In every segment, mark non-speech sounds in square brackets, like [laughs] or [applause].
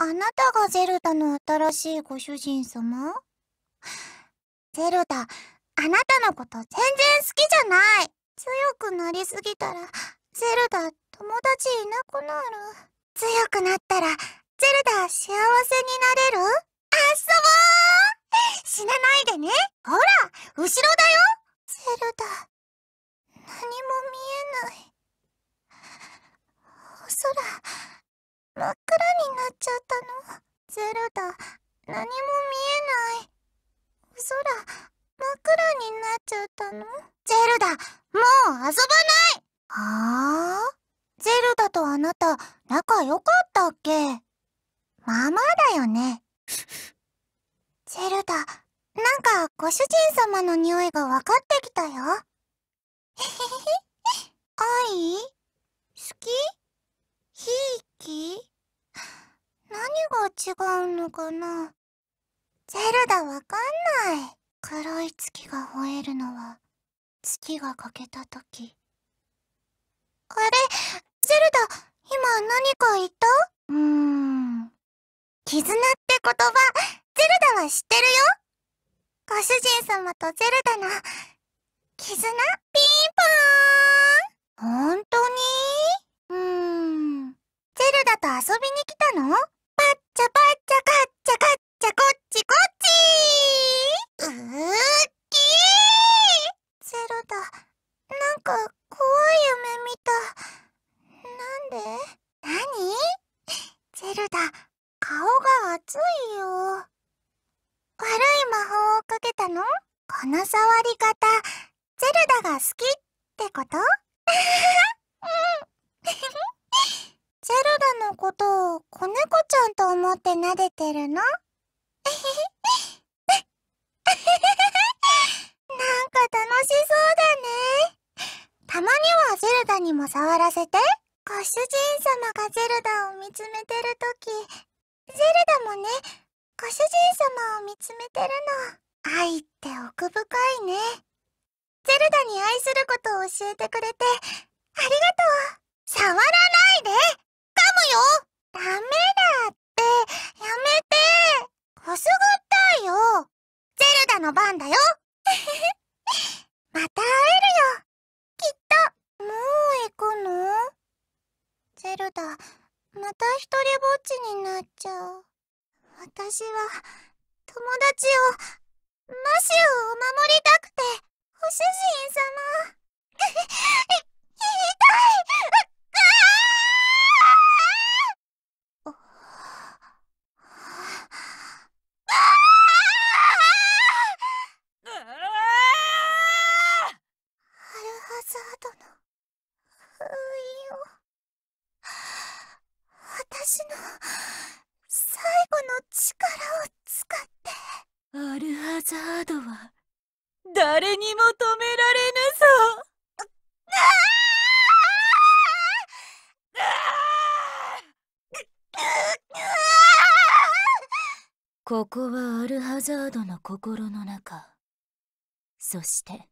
あなたがゼルダの新しいご主人様ゼルダ、あなたのこと全然好きじゃない強くなりすぎたら、ゼルダ友達いなくなる。強くなったら、ゼルダ幸せになれるあっそぼー死なないでねほら後ろだよゼルダ。ルダ何も見えない空真っ暗になっちゃったのゼルダもう遊ばないはあゼルダとあなた仲良かったっけまあまあだよねゼルダなんかご主人様の匂いが分かってきたよ愛好きひいき何が違うのかなゼルダわかんない黒い月が吠えるのは月が欠けた時あれゼルダ今何か言ったうーん絆って言葉ゼルダは知ってるよご主人様とゼルダの絆ピンポーン本当にうーんゼルダと遊びに来たのちゃぱっちゃかっちゃかっちゃこっちこっちうっきーゼロだ。なんか怖い夢見た。なんでなに [laughs] ゼルダ、顔が熱いよ。悪い魔法をかけたのこの触り方、ゼルダが好きってことうん。[laughs] ゼルダのことを子猫ちゃんと思って撫でてるの [laughs] なんか楽しそうだね。たまにはゼルダにも触らせて。ご主人様がゼルダを見つめてるとき、ゼルダもね、ご主人様を見つめてるの。愛って奥深いね。ゼルダに愛することを教えてくれて、ありがとう。触らないでむよダメだってやめてこすぐったいよゼルダの番だよ [laughs] また会えるよきっともう行くのゼルダまた一人ぼっちになっちゃう私は友達をマシュを守りたくてご主人様ひひどいードの、封印を、私の、最後の力を使って。アルハザードは、誰にも止められぬぞここはアルハザードの心の中そして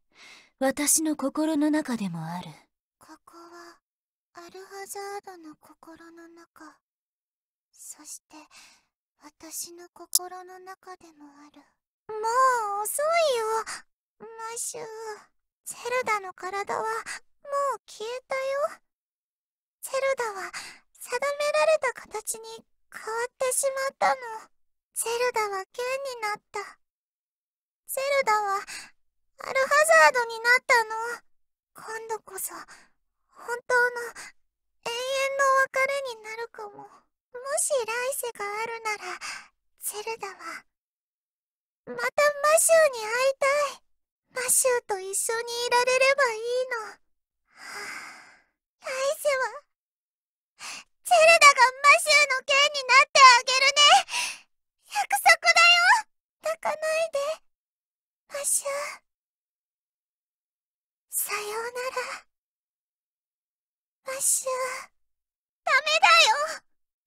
私の心の中でもあるここはアルハザードの心の中そして私の心の中でもあるもう遅いよマシュゼルダの体はもう消えたよゼルダは定められた形に変わってしまったのゼルダは剣になったゼルダはアルハザードになったの。今度こそ、本当の、永遠の別れになるかも。もし来世があるなら、ゼルダは、またマシューに会いたい。マシューと一緒にいられればいいの。はあ、来世は、ゼルダがマシューの剣になってあげるねダメだよ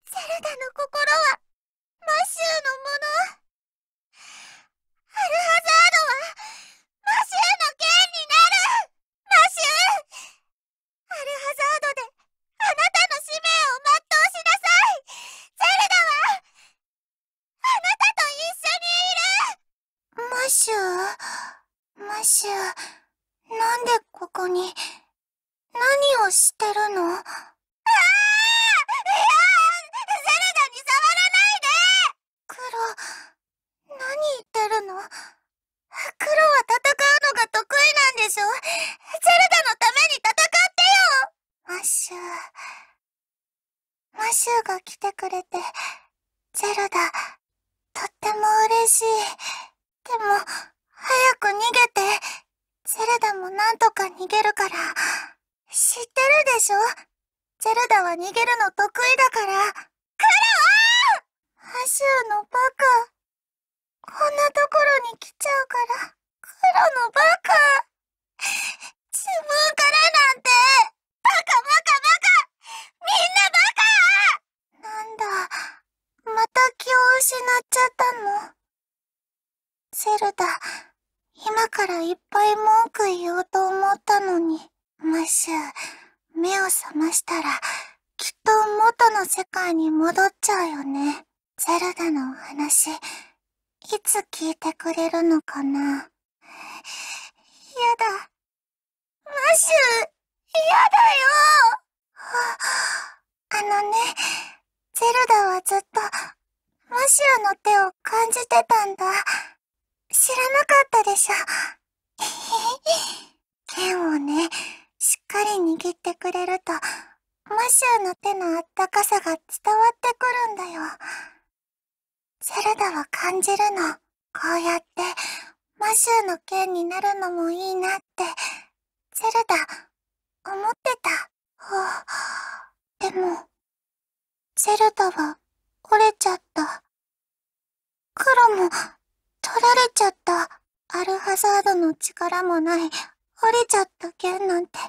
ゼルダの心は、マシューのものアルハザードは、マシューの剣になるマシューアルハザードで、あなたの使命を全うしなさいゼルダは、あなたと一緒にいるマシュー、マシュー、なんでここに。何をしてるのああゼレダに触らないで黒、何言ってるの黒は戦うのが得意なんでしょゼルダのために戦ってよマッシュマッシュが来てくれて、ゼルダ、とっても嬉しい。でも、早く逃げて。ゼルダもなんとか逃げるから。知ってるでしょゼルダは逃げるの得意だから。クロアハシューのバカ。こんなところに来ちゃうから、黒のバカ。自分がましたら、きっと元の世界に戻っちゃうよね。ゼルダのお話、いつ聞いてくれるのかな。やだ。マシュ、ー、やだよ。あのね、ゼルダはずっと、マシューの手を感じてたんだ。知らなかったでしょ。[laughs] 剣をね、しっかり握ってくれるの手のあったかさが伝わってくるんだよ。ゼルダは感じるの。こうやって、マシューの剣になるのもいいなって、ゼルダ、思ってた。はあ、でも、ゼルダは折れちゃった。黒も取られちゃった。アルハザードの力もない、折れちゃった剣なんて、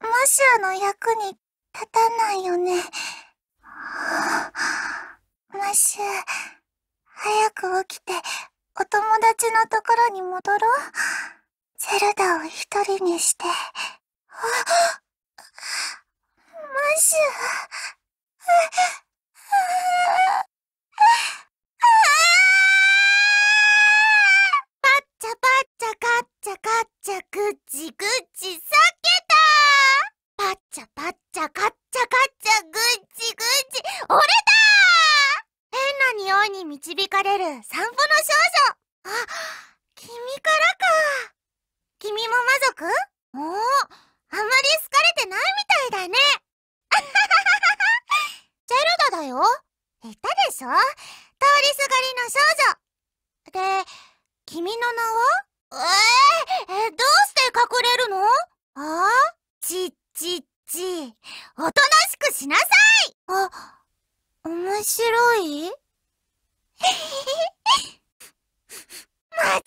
マシューの役に立たないよね。マッシュ、早く起きて、お友達のところに戻ろう。ゼルダを一人にして。マッシュ。パっちゃパっちゃかっちゃかっちゃグっちグっち避けたパッチャパッチャカッチャカッチャグッチグッチ俺だ変な匂いに導かれる散歩の少女あ君からか君も魔族おおおとなしくしなさいあ、面白い [laughs] 間違いない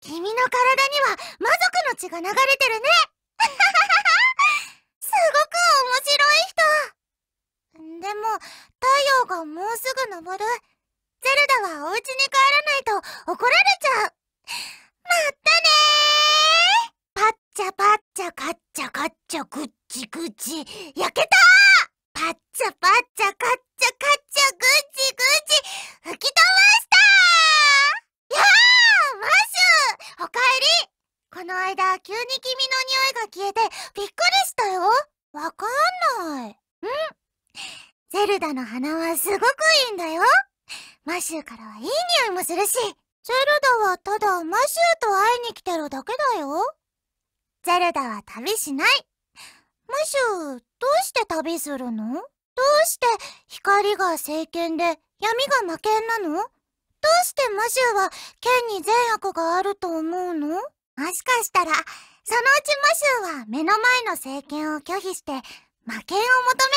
君の体には魔族の血が流れてるね [laughs] すごく面白い人でも、太陽がもうすぐ昇る。ゼルダはお家に帰らないと怒られちゃう。まったねーチャパッチャカッチャカッチャグッチグッチ焼けたパッチャパッチャカッチャカッチャグッチグッチ吹き飛ばしたーやーマッシュおかえりこの間急に君の匂いが消えてびっくりしたよわかんないんゼルダの鼻はすごくいいんだよマッシュからはいい匂いもするしゼルダはただマッシュとゼルダは旅しないムシュどうして旅するのどうして光が聖剣で闇が魔剣なのどうしてマシューは剣に善悪があると思うのもしかしたらそのうちマシューは目の前の聖剣を拒否して魔剣を求め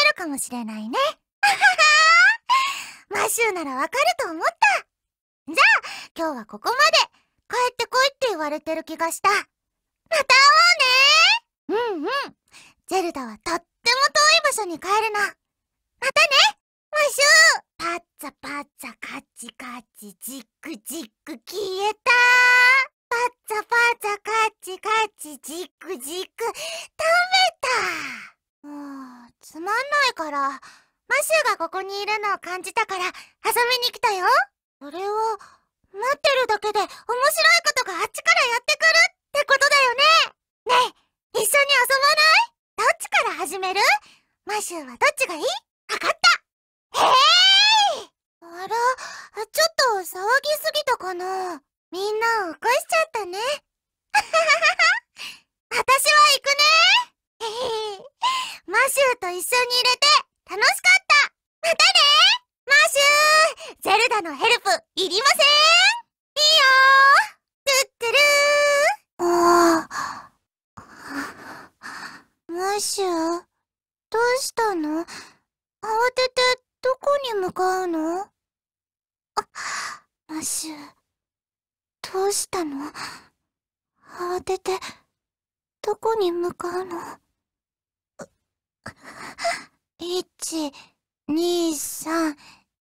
るかもしれないね。マシューならわかると思ったじゃあ今日はここまで帰って来いって言われてる気がしたまた会おううんうんゼルダはとっても遠い場所に帰るのまたねマシューパッツァパッツァカチカチジックジック消えたパッツァパッツァカチカチジックジック食べたもうつまんないからマシューがここにいるのを感じたから遊びに来たよそれを待ってるだけで面白いことがあっちからやってくるってことだよねねえ一緒に遊ばないどっちから始めるマシューはどっちがいいわかったへいあら、ちょっと騒ぎすぎたかなみんなを起こしちゃったね。[laughs] 私は行くねマシューと一緒に入れて楽しかったまたねマシューゼルダのヘルプいりませんうのあマシュどうしたの慌ててどこに向かうの一二三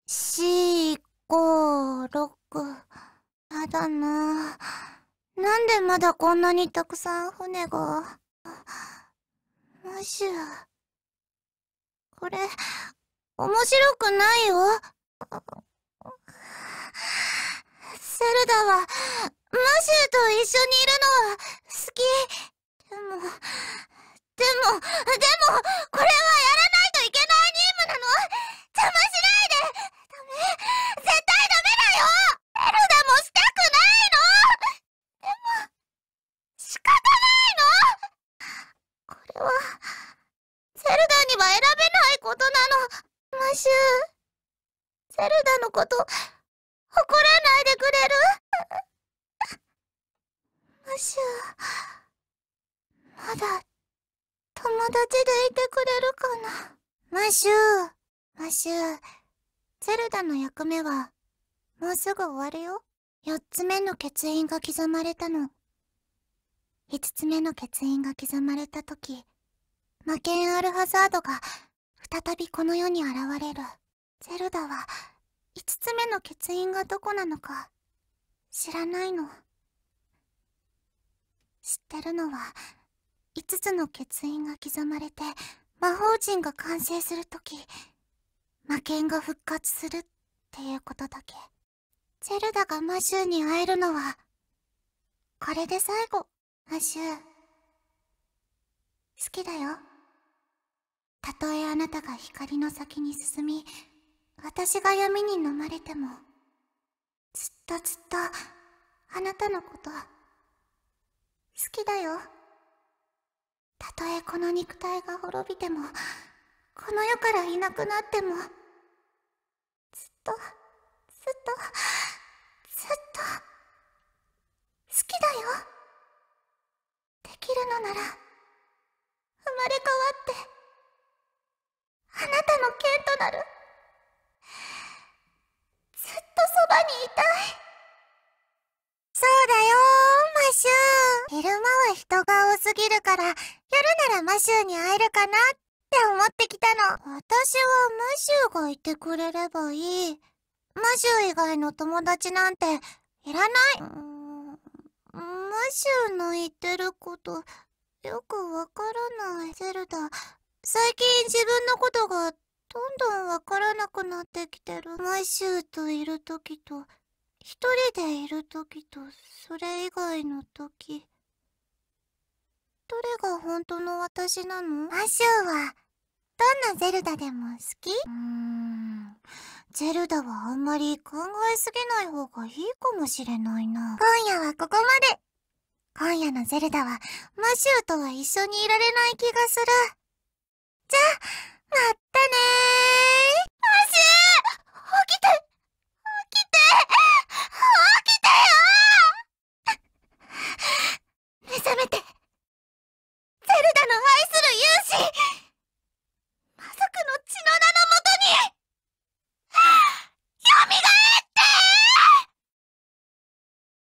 四五六やだななんでまだこんなにたくさん船がマシュこれ面白くないよ。セルダは、マシューと一緒にいるのは好きしゅまだ友達でいてくれるかなマシューマシューゼルダの役目はもうすぐ終わるよ4つ目の欠員が刻まれたの5つ目の欠員が刻まれた時魔剣アルハザードが再びこの世に現れるゼルダは5つ目の欠員がどこなのか知らないの。知ってるのは5つの欠員が刻まれて魔法陣が完成する時魔剣が復活するっていうことだけゼルダが魔獣に会えるのはこれで最後魔獣好きだよたとえあなたが光の先に進み私が闇に飲まれてもずっとずっとあなたのこときだよたとえこの肉体が滅びてもこの世からいなくなってもずっとずっとずっと好きだよできるのなら生まれ変わってあなたの剣となるすぎるから、夜ならマシューに会えるかなって思ってきたの。私はマシューがいてくれればいい。マシュー以外の友達なんていらない。マシューの言ってること、よくわからない。ゼルダ、最近自分のことがどんどんわからなくなってきてる。マシューといる時と、一人でいる時と、それ以外の時。どれが本当の私なのマシューはどんなゼルダでも好きうーんゼルダはあんまり考えすぎない方がいいかもしれないな今夜はここまで今夜のゼルダはマシューとは一緒にいられない気がするじゃあまたねーマシュー起きて